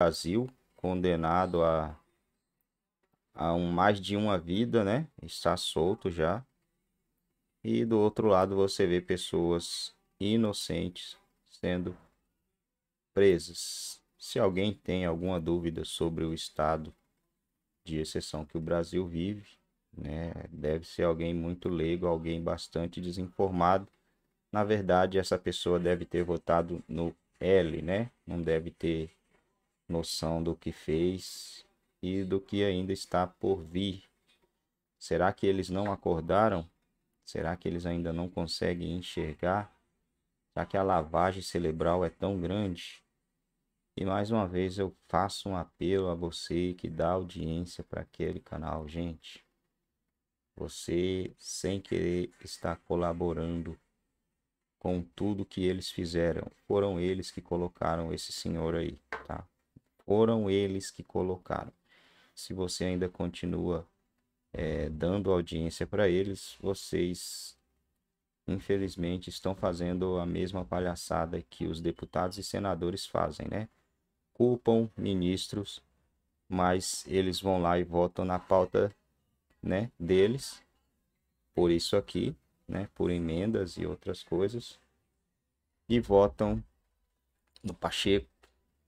Brasil, condenado a, a um, mais de uma vida, né? Está solto já. E do outro lado você vê pessoas inocentes sendo presas. Se alguém tem alguma dúvida sobre o estado de exceção que o Brasil vive, né? Deve ser alguém muito leigo, alguém bastante desinformado. Na verdade, essa pessoa deve ter votado no L, né? Não deve ter noção do que fez e do que ainda está por vir. Será que eles não acordaram? Será que eles ainda não conseguem enxergar? Já que a lavagem cerebral é tão grande? E mais uma vez eu faço um apelo a você que dá audiência para aquele canal, gente. Você, sem querer, está colaborando com tudo que eles fizeram. Foram eles que colocaram esse senhor aí, tá? foram eles que colocaram. Se você ainda continua é, dando audiência para eles, vocês infelizmente estão fazendo a mesma palhaçada que os deputados e senadores fazem, né? Culpam ministros, mas eles vão lá e votam na pauta, né, deles. Por isso aqui, né, por emendas e outras coisas. E votam no Pacheco,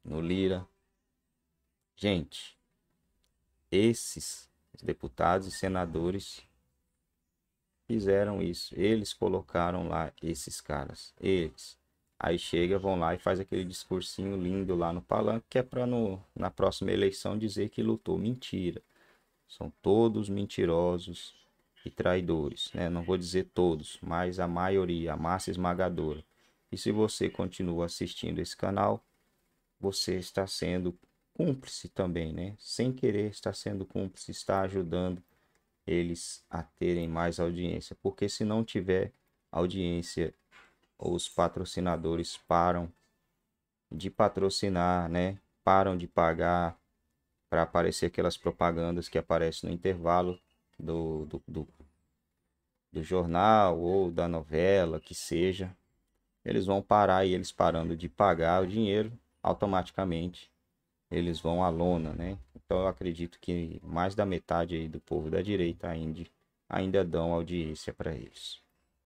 no Lira, Gente, esses deputados e senadores fizeram isso. Eles colocaram lá esses caras. Eles. Aí chega, vão lá e faz aquele discursinho lindo lá no palanque, que é para na próxima eleição dizer que lutou. Mentira. São todos mentirosos e traidores. Né? Não vou dizer todos, mas a maioria, a massa esmagadora. E se você continua assistindo esse canal, você está sendo cúmplice também, né? Sem querer está sendo cúmplice, está ajudando eles a terem mais audiência, porque se não tiver audiência, os patrocinadores param de patrocinar, né? Param de pagar para aparecer aquelas propagandas que aparecem no intervalo do, do, do, do jornal ou da novela, que seja. Eles vão parar e eles parando de pagar o dinheiro, automaticamente eles vão à lona, né? Então eu acredito que mais da metade do povo da direita ainda, ainda dão audiência para eles.